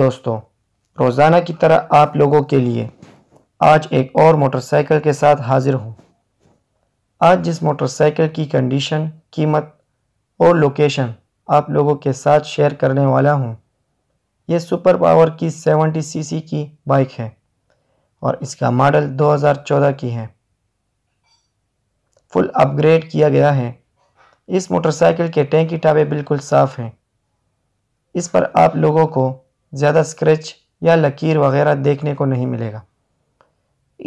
दोस्तों रोज़ाना की तरह आप लोगों के लिए आज एक और मोटरसाइकिल के साथ हाज़िर हूँ आज जिस मोटरसाइकिल की कंडीशन कीमत और लोकेशन आप लोगों के साथ शेयर करने वाला हूँ ये सुपर पावर की 70 सीसी की बाइक है और इसका मॉडल 2014 की है फुल अपग्रेड किया गया है इस मोटरसाइकिल के टैंकी की टाबे बिल्कुल साफ़ हैं इस पर आप लोगों को ज़्यादा स्क्रैच या लकीर वगैरह देखने को नहीं मिलेगा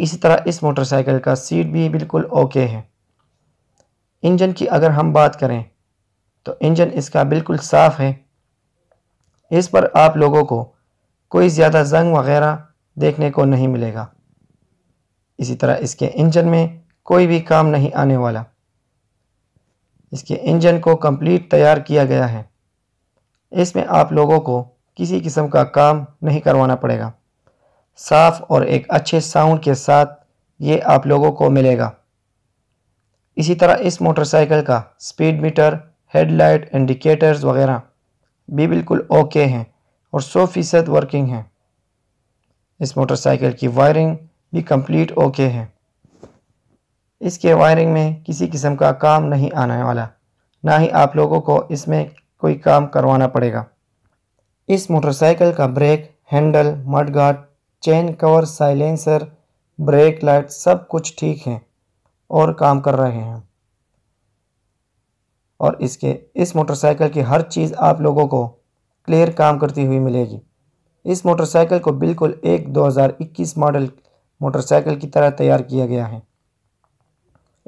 इसी तरह इस मोटरसाइकिल का सीट भी बिल्कुल ओके है इंजन की अगर हम बात करें तो इंजन इसका बिल्कुल साफ़ है इस पर आप लोगों को कोई ज़्यादा जंग वगैरह देखने को नहीं मिलेगा इसी तरह इसके इंजन में कोई भी काम नहीं आने वाला इसके इंजन को कंप्लीट तैयार किया गया है इसमें आप लोगों को किसी किस्म का काम नहीं करवाना पड़ेगा साफ और एक अच्छे साउंड के साथ ये आप लोगों को मिलेगा इसी तरह इस मोटरसाइकिल का स्पीड मीटर हेडलाइट इंडिकेटर्स वगैरह भी बिल्कुल ओके हैं और सौ फीसद वर्किंग हैं इस मोटरसाइकिल की वायरिंग भी कंप्लीट ओके है इसके वायरिंग में किसी किस्म का काम नहीं आने वाला ना ही आप लोगों को इसमें कोई काम करवाना पड़ेगा इस मोटरसाइकिल का brake handle mudguard chain cover silencer brake light सब कुछ ठीक है और काम कर रहे हैं और इसके इस मोटरसाइकिल की हर चीज़ आप लोगों को क्लियर काम करती हुई मिलेगी इस मोटरसाइकिल को बिल्कुल एक 2021 मॉडल मोटरसाइकिल की तरह तैयार किया गया है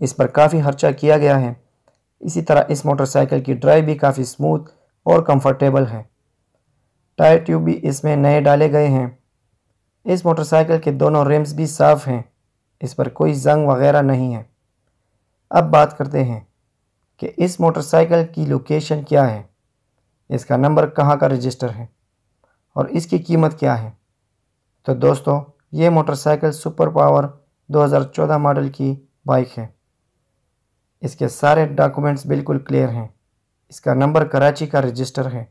इस पर काफ़ी खर्चा किया गया है इसी तरह इस मोटरसाइकिल की ड्राइव भी काफ़ी स्मूथ और कंफर्टेबल है टायर ट्यूब भी इसमें नए डाले गए हैं इस मोटरसाइकिल के दोनों रिम्स भी साफ़ हैं इस पर कोई जंग वगैरह नहीं है अब बात करते हैं कि इस मोटरसाइकिल की लोकेशन क्या है इसका नंबर कहाँ का रजिस्टर है और इसकी कीमत क्या है तो दोस्तों ये मोटरसाइकिल सुपर पावर 2014 मॉडल की बाइक है इसके सारे डॉक्यूमेंट्स बिल्कुल क्लियर हैं इसका नंबर कराची का रजिस्टर है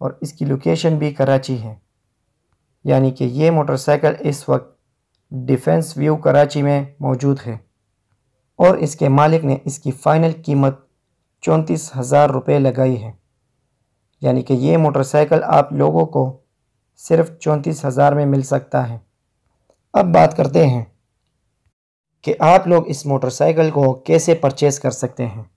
और इसकी लोकेशन भी कराची है यानी कि ये मोटरसाइकिल इस वक्त डिफेंस व्यू कराची में मौजूद है और इसके मालिक ने इसकी फ़ाइनल कीमत चौंतीस हज़ार रुपये लगाई है यानी कि ये मोटरसाइकिल आप लोगों को सिर्फ चौंतीस हज़ार में मिल सकता है अब बात करते हैं कि आप लोग इस मोटरसाइकिल को कैसे परचेज़ कर सकते हैं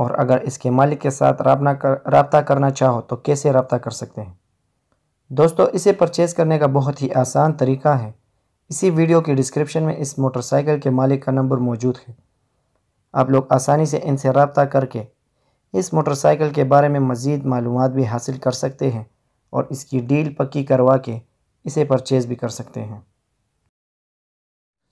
और अगर इसके मालिक के साथ रबना कर रबता करना चाहो तो कैसे रबता कर सकते हैं दोस्तों इसे परचेज़ करने का बहुत ही आसान तरीका है इसी वीडियो के डिस्क्रिप्शन में इस मोटरसाइकिल के मालिक का नंबर मौजूद है आप लोग आसानी से इनसे रबता करके इस मोटरसाइकिल के बारे में मज़ीद मालूम भी हासिल कर सकते हैं और इसकी डील पक्की करवा के इसे परचेज़ भी कर सकते हैं